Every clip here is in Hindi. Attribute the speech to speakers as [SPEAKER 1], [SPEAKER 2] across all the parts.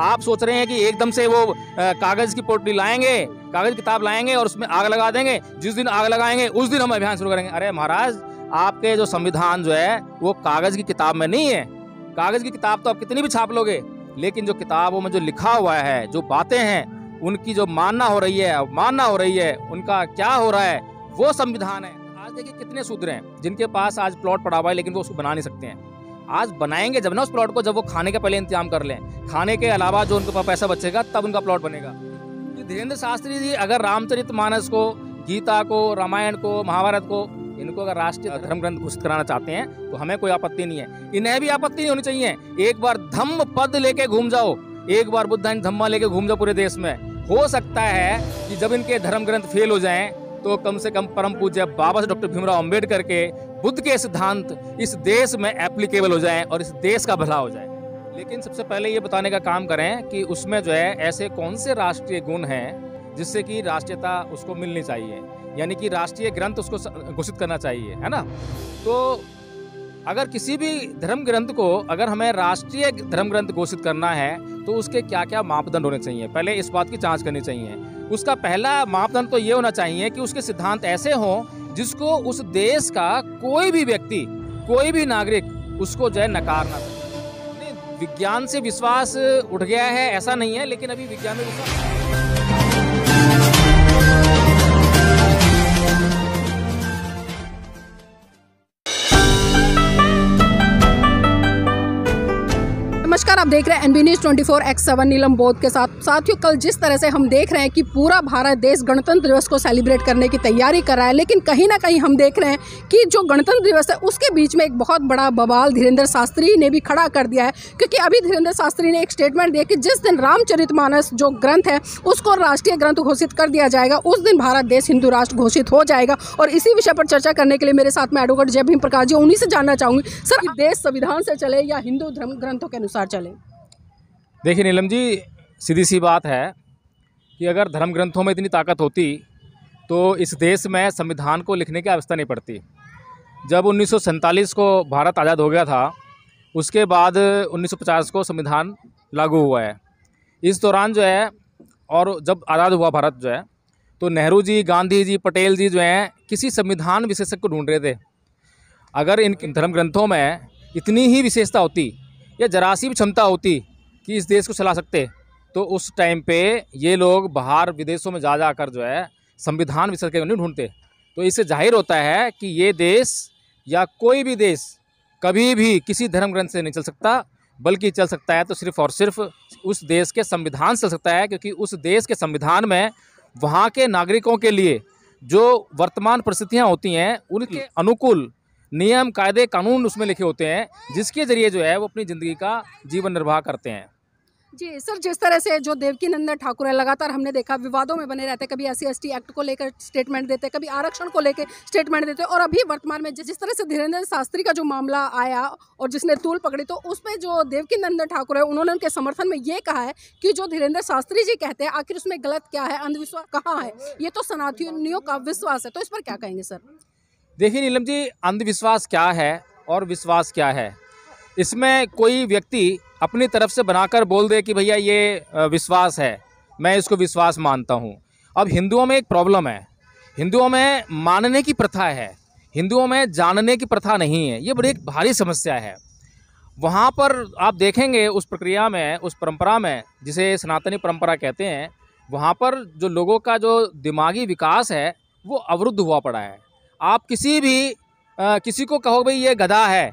[SPEAKER 1] आप सोच रहे हैं कि एकदम से वो कागज़ की पोटली लाएंगे कागज़ किताब लाएंगे और उसमें आग लगा देंगे जिस दिन आग लगाएंगे उस दिन हम अभियान शुरू करेंगे अरे महाराज आपके जो संविधान जो है वो कागज़ की किताब में नहीं है कागज़ की किताब तो आप कितनी भी छाप लोगे लेकिन जो किताबों में जो लिखा हुआ है जो बातें हैं उनकी जो मानना हो रही है मानना हो रही है उनका क्या हो रहा है वो संविधान है आज देखिए कितने शूद्र हैं जिनके पास आज प्लॉट पड़ा हुआ है लेकिन वो उसको बना नहीं सकते हैं आज बनाएंगे जब ना उस प्लॉट को जब वो खाने के पहले इंतजाम कर लें खाने के अलावा जो उनके पास पैसा बचेगा तब उनका प्लॉट बनेगा धीरेन्द्र शास्त्री जी अगर रामचरित मानस को गीता को रामायण को महाभारत को इनको अगर राष्ट्रीय धर्म ग्रंथ घोषित कराना चाहते हैं तो हमें कोई आपत्ति नहीं है इन्हें भी आपत्ति नहीं होनी चाहिए एक बार धम्म पद लेके घूम जाओ एक बार बुद्धाइन धम्मा लेके घूम जाओ पूरे देश में हो सकता है कि जब इनके धर्म ग्रंथ फेल हो जाएं तो कम से कम परम पूज्य बाबा से डॉक्टर भीमराव अम्बेडकर के बुद्ध के सिद्धांत इस देश में एप्लीकेबल हो जाए और इस देश का भला हो जाए लेकिन सबसे पहले ये बताने का काम करें कि उसमें जो है ऐसे कौन से राष्ट्रीय गुण हैं जिससे कि राष्ट्रीयता उसको मिलनी चाहिए यानी कि राष्ट्रीय ग्रंथ उसको घोषित करना चाहिए है ना तो अगर किसी भी धर्म ग्रंथ को अगर हमें राष्ट्रीय धर्म ग्रंथ घोषित करना है तो उसके क्या क्या मापदंड होने चाहिए पहले इस बात की जांच करनी चाहिए उसका पहला मापदंड तो ये होना चाहिए कि उसके सिद्धांत ऐसे हों जिसको उस देश का कोई भी व्यक्ति कोई भी नागरिक उसको जो है नकार ना विज्ञान से विश्वास उठ गया है ऐसा नहीं है लेकिन अभी विज्ञान में विश्वास
[SPEAKER 2] नमस्कार आप देख रहे हैं NB news twenty four X seven Neelam Bodh के साथ साथियों कल जिस तरह से हम देख रहे हैं कि पूरा भारत देश गणतंत्र दिवस को सेलिब्रेट करने की तैयारी कर रहा है लेकिन कहीं ना कहीं हम देख रहे हैं कि जो गणतंत्र दिवस है उसके बीच में एक बहुत बड़ा बवाल धीरेन्द्र शास्त्री ने भी खड़ा कर दिया है क्योंकि अभी धीरेन्द्र शास्त्री ने एक स्टेटमेंट दिया कि जिस दिन रामचरित जो ग्रंथ है उसको राष्ट्रीय ग्रंथ घोषित कर दिया जाएगा उस दिन भारत देश हिंदू राष्ट्र घोषित हो जाएगा और इसी विषय पर चर्चा करने के लिए मेरे साथ में एडवोकेट जय भीम प्रकाश जी उन्हीं से जानना चाहूंगी सर देश संविधान से चले या हिंदू धर्म ग्रंथों के अनुसार चले
[SPEAKER 1] देखिए नीलम जी सीधी सी बात है कि अगर धर्म ग्रंथों में इतनी ताकत होती तो इस देश में संविधान को लिखने की आवश्यकता नहीं पड़ती जब उन्नीस को भारत आज़ाद हो गया था उसके बाद 1950 को संविधान लागू हुआ है इस दौरान जो है और जब आज़ाद हुआ भारत जो है तो नेहरू जी गांधी जी पटेल जी जो हैं किसी संविधान विशेषज्ञ को ढूंढ रहे थे अगर इन धर्म ग्रंथों में इतनी ही विशेषता होती या जरासी भी क्षमता होती कि इस देश को चला सकते तो उस टाइम पे ये लोग बाहर विदेशों में जा जा कर जो है संविधान विसर के नहीं ढूंढते तो इससे जाहिर होता है कि ये देश या कोई भी देश कभी भी किसी धर्म ग्रंथ से नहीं चल सकता बल्कि चल सकता है तो सिर्फ और सिर्फ उस देश के संविधान चल सकता है क्योंकि उस देश के संविधान में वहाँ के नागरिकों के लिए जो वर्तमान परिस्थितियाँ होती हैं उनके हम्म। अनुकूल नियम कायदे कानून उसमें लिखे होते हैं जिसके ज़रिए जो है वो अपनी ज़िंदगी का जीवन निर्वाह करते हैं
[SPEAKER 2] जी सर जिस तरह से जो देवकी नंदन ठाकुर है लगातार हमने देखा विवादों में बने रहते कभी एस सी एक्ट को लेकर स्टेटमेंट देते कभी आरक्षण को लेकर स्टेटमेंट देते और अभी वर्तमान में जिस तरह से धीरेन्द्र शास्त्री का जो मामला आया और जिसने तूल पकड़ी तो उसमें जो देवकी नंदन ठाकुर है उन्होंने उनके समर्थन में ये कहा है कि जो धीरेन्द्र शास्त्री जी कहते हैं आखिर उसमें गलत क्या है अंधविश्वास कहाँ है ये तो सनातनियों का विश्वास है तो इस पर क्या कहेंगे सर
[SPEAKER 1] देखिए नीलम जी अंधविश्वास क्या है और विश्वास क्या है इसमें कोई व्यक्ति अपनी तरफ से बनाकर बोल दे कि भैया ये विश्वास है मैं इसको विश्वास मानता हूँ अब हिंदुओं में एक प्रॉब्लम है हिंदुओं में मानने की प्रथा है हिंदुओं में जानने की प्रथा नहीं है ये बड़ी एक भारी समस्या है वहाँ पर आप देखेंगे उस प्रक्रिया में उस परंपरा में जिसे सनातनी परंपरा कहते हैं वहाँ पर जो लोगों का जो दिमागी विकास है वो अवरुद्ध हुआ पड़ा है आप किसी भी आ, किसी को कहो भाई ये गधा है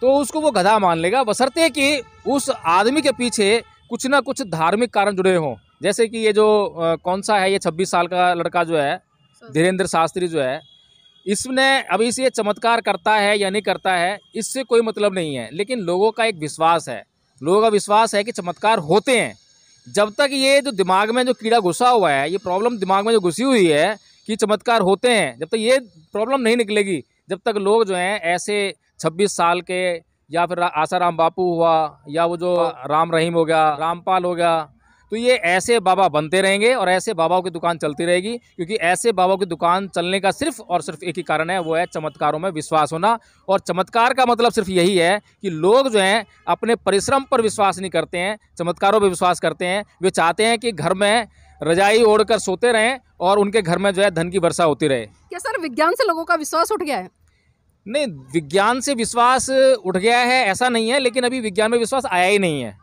[SPEAKER 1] तो उसको वो गधा मान लेगा बसरते कि उस आदमी के पीछे कुछ ना कुछ धार्मिक कारण जुड़े हों जैसे कि ये जो आ, कौन सा है ये छब्बीस साल का लड़का जो है धीरेन्द्र शास्त्री जो है इसने अभी से ये चमत्कार करता है या नहीं करता है इससे कोई मतलब नहीं है लेकिन लोगों का एक विश्वास है लोगों का विश्वास है कि चमत्कार होते हैं जब तक ये जो दिमाग में जो कीड़ा घुसा हुआ है ये प्रॉब्लम दिमाग में जो घुसी हुई है कि चमत्कार होते हैं जब तक ये प्रॉब्लम नहीं निकलेगी जब तक लोग जो हैं ऐसे छब्बीस साल के या फिर आसाराम बापू हुआ या वो जो हाँ। राम रहीम हो गया रामपाल हो गया तो ये ऐसे बाबा बनते रहेंगे और ऐसे बाबाओं की दुकान चलती रहेगी क्योंकि ऐसे बाबाओं की दुकान चलने का सिर्फ और सिर्फ एक ही कारण है वो है चमत्कारों में विश्वास होना और चमत्कार का मतलब सिर्फ यही है कि लोग जो हैं अपने परिश्रम पर विश्वास नहीं करते हैं चमत्कारों पर विश्वास करते हैं वे चाहते हैं कि घर में रजाई ओढ़ कर सोते रहें और उनके घर में जो है धन की वर्षा होती रहे क्या
[SPEAKER 2] सर विज्ञान से लोगों का विश्वास उठ गया है
[SPEAKER 1] नहीं विज्ञान से विश्वास उठ गया है ऐसा नहीं है लेकिन अभी विज्ञान में विश्वास आया ही नहीं है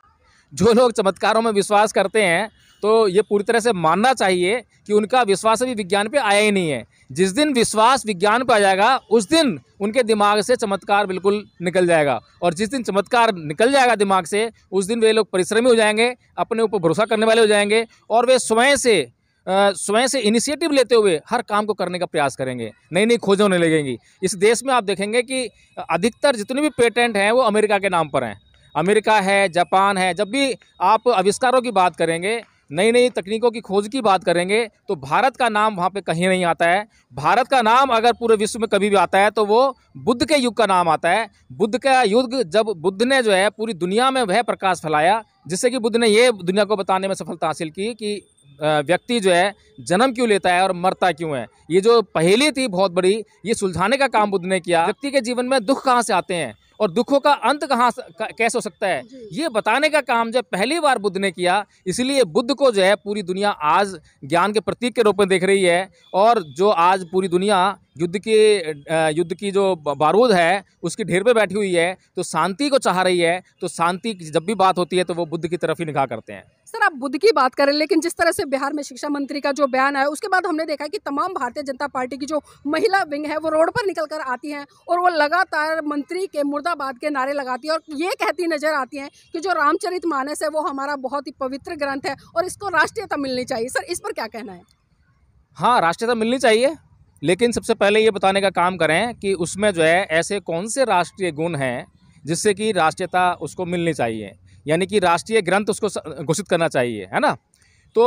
[SPEAKER 1] जो लोग चमत्कारों में विश्वास करते हैं तो ये पूरी तरह से मानना चाहिए कि उनका विश्वास अभी विज्ञान पे आया ही नहीं है जिस दिन विश्वास विज्ञान पे आ जाएगा उस दिन उनके दिमाग से चमत्कार बिल्कुल निकल जाएगा और जिस दिन चमत्कार निकल जाएगा दिमाग से उस दिन वे लोग परिश्रमी हो जाएंगे अपने ऊपर भरोसा करने वाले हो जाएंगे और वे स्वयं से स्वयं से इनिशिएटिव लेते हुए हर काम को करने का प्रयास करेंगे नई नई खोजें होने लगेंगी इस देश में आप देखेंगे कि अधिकतर जितने भी पेटेंट हैं वो अमेरिका के नाम पर हैं अमेरिका है जापान है जब भी आप आविष्कारों की बात करेंगे नई नई तकनीकों की खोज की बात करेंगे तो भारत का नाम वहाँ पे कहीं नहीं आता है भारत का नाम अगर पूरे विश्व में कभी भी आता है तो वो बुद्ध के युग का नाम आता है बुद्ध का युग जब बुद्ध ने जो है पूरी दुनिया में वह प्रकाश फैलाया जिससे कि बुद्ध ने ये दुनिया को बताने में सफलता हासिल की कि व्यक्ति जो है जन्म क्यों लेता है और मरता क्यों है ये जो पहेली थी बहुत बड़ी ये सुलझाने का काम बुद्ध ने किया व्यक्ति के जीवन में दुख कहाँ से आते हैं और दुखों का अंत कहाँ कैसे हो सकता है ये बताने का काम जो पहली बार बुद्ध ने किया इसलिए बुद्ध को जो है पूरी दुनिया आज ज्ञान के प्रतीक के रूप में देख रही है और जो आज पूरी दुनिया युद्ध के युद्ध की जो बारूद है उसकी ढेर पे बैठी हुई है तो शांति को चाह रही है तो शांति जब भी बात होती है तो वो बुद्ध की तरफ ही निगाह करते हैं
[SPEAKER 2] सर आप बुद्ध की बात करें लेकिन जिस तरह से बिहार में शिक्षा मंत्री का जो बयान आया उसके बाद हमने देखा कि तमाम भारतीय जनता पार्टी की जो महिला विंग है वो रोड पर निकल कर आती हैं और वो लगातार मंत्री के मुर्दाबाद के नारे लगाती है और ये कहती नजर आती हैं कि जो रामचरित मानस है वो हमारा बहुत ही पवित्र ग्रंथ है और इसको राष्ट्रीयता मिलनी चाहिए सर इस पर क्या कहना है
[SPEAKER 1] हाँ राष्ट्रीयता मिलनी चाहिए लेकिन सबसे पहले ये बताने का काम करें कि उसमें जो है ऐसे कौन से राष्ट्रीय गुण हैं जिससे कि राष्ट्रीयता उसको मिलनी चाहिए यानी कि राष्ट्रीय ग्रंथ उसको घोषित करना चाहिए है ना तो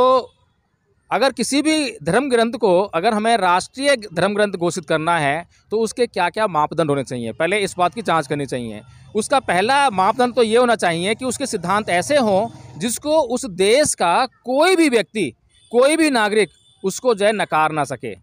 [SPEAKER 1] अगर किसी भी धर्म ग्रंथ को अगर हमें राष्ट्रीय धर्म ग्रंथ घोषित करना है तो उसके क्या क्या मापदंड होने चाहिए पहले इस बात की जांच करनी चाहिए उसका पहला मापदंड तो ये होना चाहिए कि उसके सिद्धांत ऐसे हों जिसको उस देश का कोई भी व्यक्ति कोई भी नागरिक उसको जो है नकार ना सके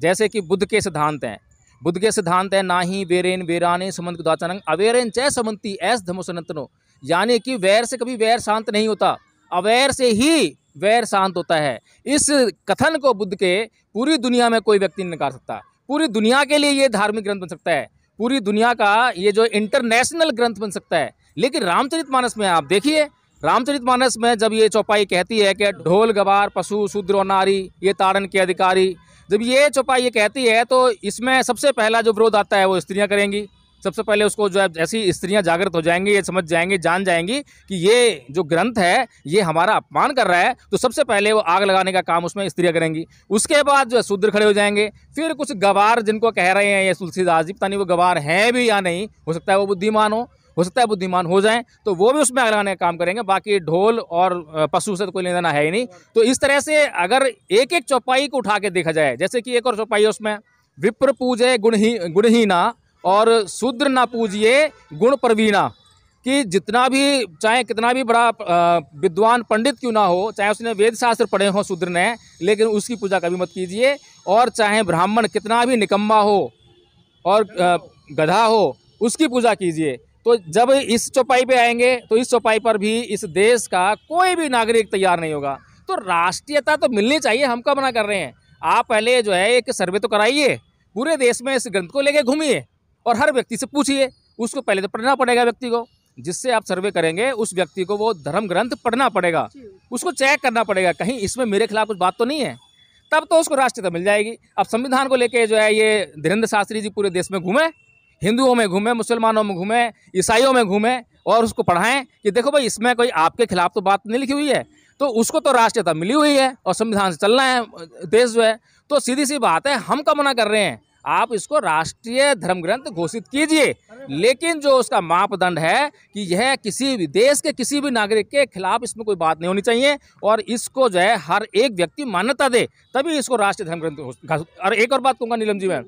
[SPEAKER 1] जैसे कि बुद्ध के सिद्धांत हैं बुद्ध के सिद्धांत है ना ही वेरेन वेराने समंत दाचानंग अवेरेन चय समंती ऐस धमो सनंतनो यानी कि वैर से कभी वैर शांत नहीं होता अवैर से ही वैर शांत होता है इस कथन को बुद्ध के पूरी दुनिया में कोई व्यक्ति नहीं नकार सकता पूरी दुनिया के लिए ये धार्मिक ग्रंथ बन सकता है पूरी दुनिया का ये जो इंटरनेशनल ग्रंथ बन सकता है लेकिन रामचरितमानस में आप देखिए रामचरितमानस में जब ये चौपाई कहती है कि ढोल गवार पशु शूद्र और नारी ये ताड़न के अधिकारी जब ये चौपाई ये कहती है तो इसमें सबसे पहला जो विरोध आता है वो स्त्रियाँ करेंगी सबसे पहले उसको जो है जैसी स्त्रियां जागृत हो जाएंगी ये समझ जाएंगी जान जाएंगी कि ये जो ग्रंथ है ये हमारा अपमान कर रहा है तो सबसे पहले वो आग लगाने का काम उसमें स्त्रियां करेंगी उसके बाद जो है शूद्र खड़े हो जाएंगे फिर कुछ गवार जिनको कह रहे हैं ये तुलसीदास जी पता नहीं वो गवार हैं भी या नहीं हो सकता है वो बुद्धिमान हो हो सकता है बुद्धिमान हो जाएं तो वो भी उसमें आग लगाने का काम करेंगे बाकी ढोल और पशु से तो कोई लेना देना है ही नहीं तो इस तरह से अगर एक एक चौपाई को उठा के देखा जाए जैसे कि एक और चौपाई है उसमें विप्र पूजे गुणही गुणहीना और शूद्र ना पूजिए गुण प्रवीणा कि जितना भी चाहे कितना भी बड़ा विद्वान पंडित क्यों ना हो चाहे उसने वेद शास्त्र पढ़े हों शूद्र ने लेकिन उसकी पूजा कभी मत कीजिए और चाहे ब्राह्मण कितना भी निकम्मा हो और गधा हो उसकी पूजा कीजिए तो जब इस चौपाई पे आएंगे तो इस चौपाई पर भी इस देश का कोई भी नागरिक तैयार नहीं होगा तो राष्ट्रीयता तो मिलनी चाहिए हम कब मना कर रहे हैं आप पहले जो है एक सर्वे तो कराइए पूरे देश में इस ग्रंथ को लेके घूमिए और हर व्यक्ति से पूछिए उसको पहले तो पढ़ना पड़ेगा व्यक्ति को जिससे आप सर्वे करेंगे उस व्यक्ति को वो धर्म ग्रंथ पढ़ना पड़ेगा उसको चेक करना पड़ेगा कहीं इसमें मेरे खिलाफ कुछ बात तो नहीं है तब तो उसको राष्ट्रीयता मिल जाएगी अब संविधान को लेके जो है ये धीरेन्द्र शास्त्री जी पूरे देश में घूमे हिंदुओं में घूमें मुसलमानों में घूमें ईसाइयों में घूमें और उसको पढ़ाएं कि देखो भाई इसमें कोई आपके खिलाफ तो बात नहीं लिखी हुई है तो उसको तो राष्ट्रीयता मिली हुई है और संविधान से चलना है देश जो है तो सीधी सी बात है हम कब मना कर रहे हैं आप इसको राष्ट्रीय धर्म ग्रंथ घोषित कीजिए लेकिन जो उसका मापदंड है कि यह किसी भी देश के किसी भी नागरिक के खिलाफ इसमें कोई बात नहीं होनी चाहिए और इसको जो है हर एक व्यक्ति मान्यता दे तभी इसको राष्ट्रीय धर्म ग्रंथ और एक और बात कहूँगा नीलम जी मैं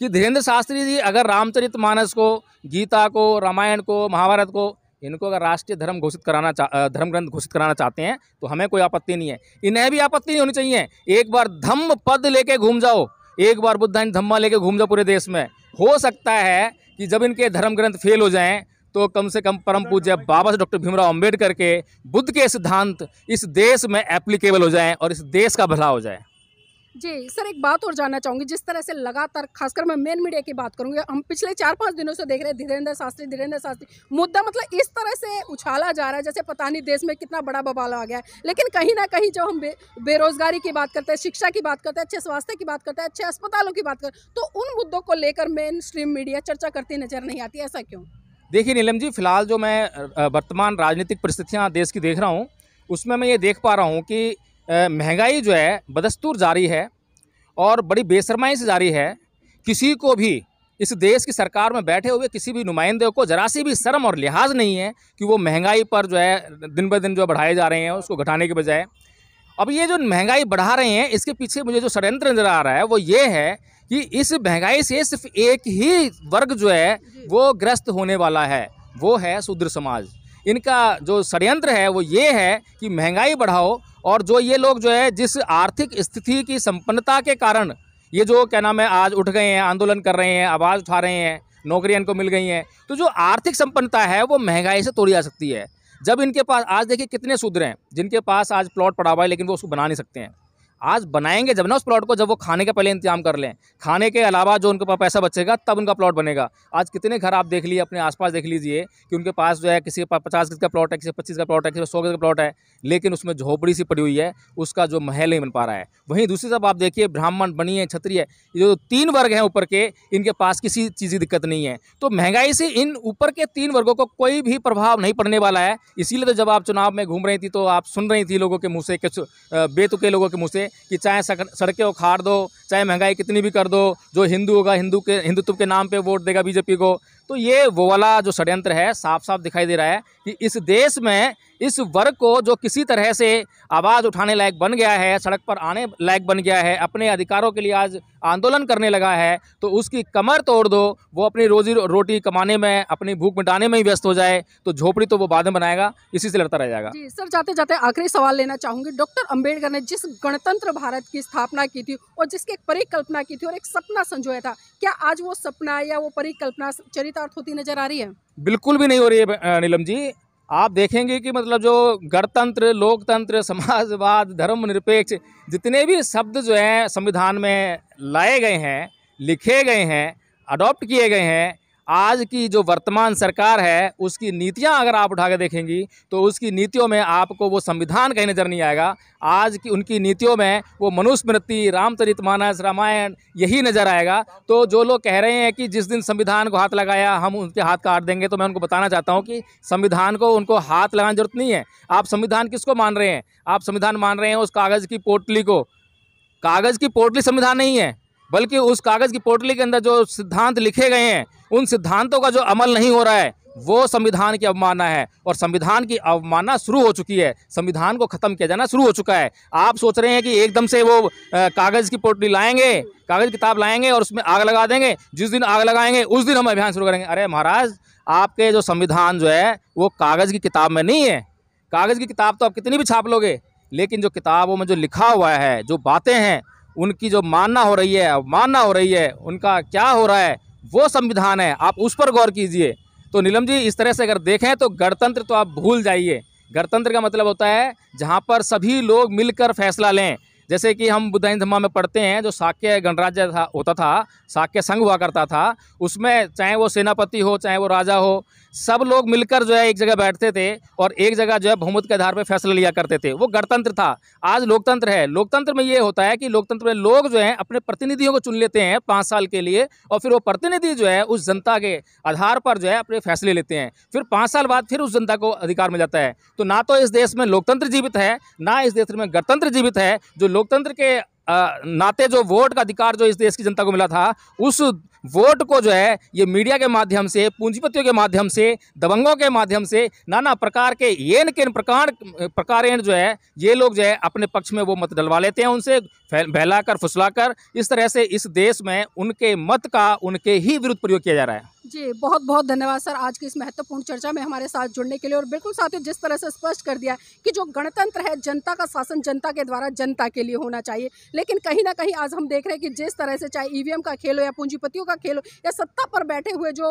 [SPEAKER 1] कि धीरेन्द्र शास्त्री जी अगर रामचरित मानस को गीता को रामायण को महाभारत को इनको अगर राष्ट्रीय धर्म घोषित कराना धर्म ग्रंथ घोषित कराना चाहते हैं तो हमें कोई आपत्ति नहीं है इन्हें भी आपत्ति नहीं होनी चाहिए एक बार धम्म पद लेके घूम जाओ एक बार इन धम्मा लेके घूम जाओ पूरे देश में हो सकता है कि जब इनके धर्म ग्रंथ फेल हो जाएं तो कम से कम परम पूज्य बाबा से डॉक्टर भीमराव अम्बेडकर के बुद्ध के सिद्धांत इस देश में एप्लीकेबल हो जाएँ और इस देश का भला हो जाए
[SPEAKER 2] जी सर एक बात और जानना चाहूंगी जिस तरह से लगातार खासकर मैं मेन मीडिया की बात करूंगी हम पिछले चार पांच दिनों से देख रहे हैं धीरेन्द्र शास्त्री धीरेन्द्र शास्त्री मुद्दा मतलब इस तरह से उछाला जा रहा है जैसे पता नहीं देश में कितना बड़ा बबाल आ गया है लेकिन कहीं ना कहीं जब हम बे, बेरोजगारी की बात करते हैं शिक्षा की बात करते हैं अच्छे स्वास्थ्य की बात करते हैं अच्छे अस्पतालों की बात करते हैं तो उन मुद्दों को लेकर मेन स्ट्रीम मीडिया चर्चा करती नजर नहीं आती ऐसा क्यों
[SPEAKER 1] देखिए नीलम जी फिलहाल जो मैं वर्तमान राजनीतिक परिस्थितियाँ देश की देख रहा हूँ उसमें मैं ये देख पा रहा हूँ कि महंगाई जो है बदस्तूर जारी है और बड़ी बेसरमाई से जारी है किसी को भी इस देश की सरकार में बैठे हुए किसी भी नुमाइंदे को जरा सी भी शर्म और लिहाज नहीं है कि वो महंगाई पर जो है दिन ब दिन जो बढ़ाए जा रहे हैं उसको घटाने के बजाय अब ये जो महंगाई बढ़ा रहे हैं इसके पीछे मुझे जो षडयंत्र नज़र आ रहा है वो ये है कि इस महंगाई से सिर्फ एक ही वर्ग जो है वो ग्रस्त होने वाला है वो है शूद्र समाज इनका जो षडयंत्र है वो ये है कि महंगाई बढ़ाओ और जो ये लोग जो है जिस आर्थिक स्थिति की संपन्नता के कारण ये जो क्या नाम है आज उठ गए हैं आंदोलन कर रहे हैं आवाज़ उठा रहे हैं नौकरियाँ इनको मिल गई हैं तो जो आर्थिक संपन्नता है वो महंगाई से तोड़ी जा सकती है जब इनके पास आज देखिए कितने सूद्र हैं जिनके पास आज प्लॉट पड़ा हुआ है लेकिन वो उसको बना नहीं सकते हैं आज बनाएंगे जब ना उस प्लॉट को जब वो खाने का पहले इंतजाम कर लें खाने के अलावा जो उनके पास पैसा बचेगा तब उनका प्लॉट बनेगा आज कितने घर आप देख लिए अपने आसपास देख लीजिए कि उनके पास जो है किसी के पास पचास गज का प्लॉट है किसी पच्चीस का प्लॉट है किसी सौ गज का प्लॉट है लेकिन उसमें झोपड़ी सी पड़ी हुई है उसका जो महल नहीं बन पा रहा है वहीं दूसरी तरफ आप देखिए ब्राह्मण बनिए क्षत्रिय जो तीन वर्ग हैं ऊपर के इनके पास किसी चीज़ की दिक्कत नहीं है तो महंगाई से इन ऊपर के तीन वर्गों को कोई भी प्रभाव नहीं पड़ने वाला है इसीलिए तो जब आप चुनाव में घूम रही थी तो आप सुन रही थी लोगों के मुँह से कुछ बेतुके लोगों के मुँह से कि चाहे सड़कें उखाड़ दो चाहे महंगाई कितनी भी कर दो जो हिंदू होगा हिंदू के हिंदुत्व के नाम पे वोट देगा बीजेपी को तो ये वो वाला जो षड्यंत्र है साफ साफ दिखाई दे रहा है कि इस देश में इस वर्ग को जो किसी तरह से आवाज़ उठाने लायक बन गया है सड़क पर आने लायक बन गया है अपने अधिकारों के लिए आज आंदोलन करने लगा है तो उसकी कमर तोड़ दो वो अपनी रोजी रोटी कमाने में अपनी भूख मिटाने में ही व्यस्त हो जाए तो झोपड़ी तो वो बाद में बनाएगा इसी से लड़ता रह जाएगा जी
[SPEAKER 2] सर जाते जाते आखिरी सवाल लेना चाहूँगी डॉक्टर अम्बेडकर ने जिस गणतंत्र स्वतंत्र भारत की स्थापना की थी और जिसकी एक परिकल्पना की थी और एक सपना संजोया था क्या आज वो सपना या वो परिकल्पना चरितार्थ होती नजर आ रही है
[SPEAKER 1] बिल्कुल भी नहीं हो रही है नीलम जी आप देखेंगे कि मतलब जो गणतंत्र लोकतंत्र समाजवाद धर्म निरपेक्ष जितने भी शब्द जो हैं संविधान में लाए गए हैं लिखे गए हैं अडॉप्ट किए गए हैं आज की जो वर्तमान सरकार है उसकी नीतियां अगर आप उठा के देखेंगी तो उसकी नीतियों में आपको वो संविधान कहीं नज़र नहीं आएगा आज की उनकी नीतियों में वो मनुस्मृति रामचरित मानस रामायण यही नज़र आएगा तो जो लोग कह रहे हैं कि जिस दिन संविधान को हाथ लगाया हम उनके हाथ काट देंगे तो मैं उनको बताना चाहता हूँ कि संविधान को उनको हाथ लगाने जरूरत नहीं है आप संविधान किसको मान रहे हैं आप संविधान मान रहे हैं उस कागज़ की पोटली को कागज़ की पोटली संविधान नहीं है बल्कि उस कागज़ की पोटली के अंदर जो सिद्धांत लिखे गए हैं उन सिद्धांतों का जो अमल नहीं हो रहा है वो संविधान की अवमानना है और संविधान की अवमानना शुरू हो चुकी है संविधान को ख़त्म किया जाना शुरू हो चुका है आप सोच रहे हैं कि एकदम से वो कागज़ की पोटली लाएंगे कागज़ किताब लाएंगे और उसमें आग लगा देंगे जिस दिन आग लगाएंगे उस दिन हम अभियान शुरू करेंगे अरे महाराज आपके जो संविधान जो है वो कागज़ की किताब में नहीं है कागज़ की किताब तो आप कितनी भी छाप लोगे लेकिन जो किताबों में जो लिखा हुआ है जो बातें हैं उनकी जो मानना हो रही है अवमानना हो रही है उनका क्या हो रहा है वो संविधान है आप उस पर गौर कीजिए तो नीलम जी इस तरह से अगर देखें तो गणतंत्र तो आप भूल जाइए गणतंत्र का मतलब होता है जहाँ पर सभी लोग मिलकर फैसला लें जैसे कि हम बुद्धाइन धम्मा में पढ़ते हैं जो साक्य गणराज्य था होता था साक्य संघ हुआ करता था उसमें चाहे वो सेनापति हो चाहे वो राजा हो सब लोग मिलकर जो है एक जगह बैठते थे और एक जगह जो है बहुमत के आधार पर फैसला लिया करते थे वो गणतंत्र था आज लोकतंत्र है लोकतंत्र में ये होता है कि लोकतंत्र में लोग जो है अपने प्रतिनिधियों को चुन लेते हैं पाँच साल के लिए और फिर वो प्रतिनिधि जो है उस जनता के आधार पर जो है अपने फैसले लेते हैं फिर पाँच साल बाद फिर उस जनता को अधिकार मिल जाता है तो ना तो इस देश में लोकतंत्र जीवित है ना इस देश में गणतंत्र जीवित है जो लोकतंत्र के नाते जो वोट का अधिकार जो इस देश की जनता को मिला था उस वोट को जो है ये मीडिया के माध्यम से पूंजीपतियों के माध्यम से दबंगों के माध्यम से नाना प्रकार के येन केन प्रकार प्रकारेण जो है ये लोग जो है अपने पक्ष में वो मत डलवा लेते हैं उनसे बहला कर फुसला कर इस तरह से इस देश में उनके मत का उनके ही विरुद्ध प्रयोग किया जा रहा है
[SPEAKER 2] जी बहुत बहुत धन्यवाद सर आज की इस महत्वपूर्ण चर्चा में हमारे साथ जुड़ने के लिए और बिल्कुल साथियों जिस तरह से स्पष्ट कर दिया कि जो गणतंत्र है जनता का शासन जनता के द्वारा जनता के लिए होना चाहिए लेकिन कहीं ना कहीं आज हम देख रहे हैं कि जिस तरह से चाहे ईवीएम का खेल हो या पूंजीपतियों का खेल हो या सत्ता पर बैठे हुए जो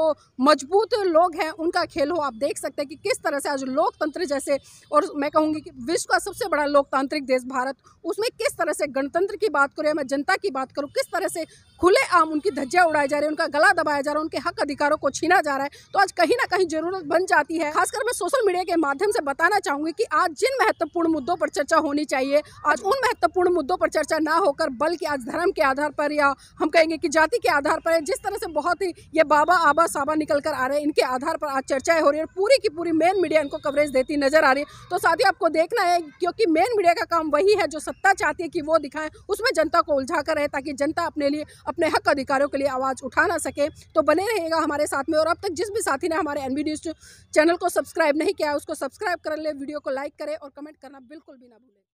[SPEAKER 2] मजबूत लोग हैं उनका खेल हो आप देख सकते हैं कि किस तरह से आज लोकतंत्र जैसे और मैं कहूँगी कि विश्व का सबसे बड़ा लोकतांत्रिक देश भारत उसमें किस तरह से गणतंत्र की बात करूँ या मैं जनता की बात करूँ किस तरह से खुले आम उनकी धज्जियाँ उड़ाई जा रही है उनका गला दबाया जा रहा है उनके हक अधिकार अधिकारों को छीना जा रहा है तो आज कहीं ना कहीं जरूरत बन जाती है खासकर मैं सोशल मीडिया के माध्यम से बताना चाहूंगी कि आज जिन महत्वपूर्ण मुद्दों पर चर्चा होनी चाहिए आज उन महत्वपूर्ण मुद्दों पर चर्चा ना होकर बल्कि आज धर्म के आधार पर या हम कहेंगे कि जाति के आधार पर जिस तरह से बहुत ही ये बाबा आबा साबा निकल कर आ रहे हैं इनके आधार पर आज चर्चाएं हो रही है पूरी की पूरी मेन मीडिया इनको कवरेज देती नजर आ रही है तो साथ ही आपको देखना है क्योंकि मेन मीडिया का काम वही है जो सत्ता चाहती है कि वो दिखाएं उसमें जनता को उलझा कर रहे ताकि जनता अपने लिए अपने हक अधिकारों के लिए आवाज़ उठा ना सके तो बने रहेगा हमारे साथ में और अब तक जिस भी साथी ने हमारे एन चैनल को सब्सक्राइब नहीं किया उसको सब्सक्राइब कर ले वीडियो को लाइक करें और कमेंट करना बिल्कुल भी ना भूलें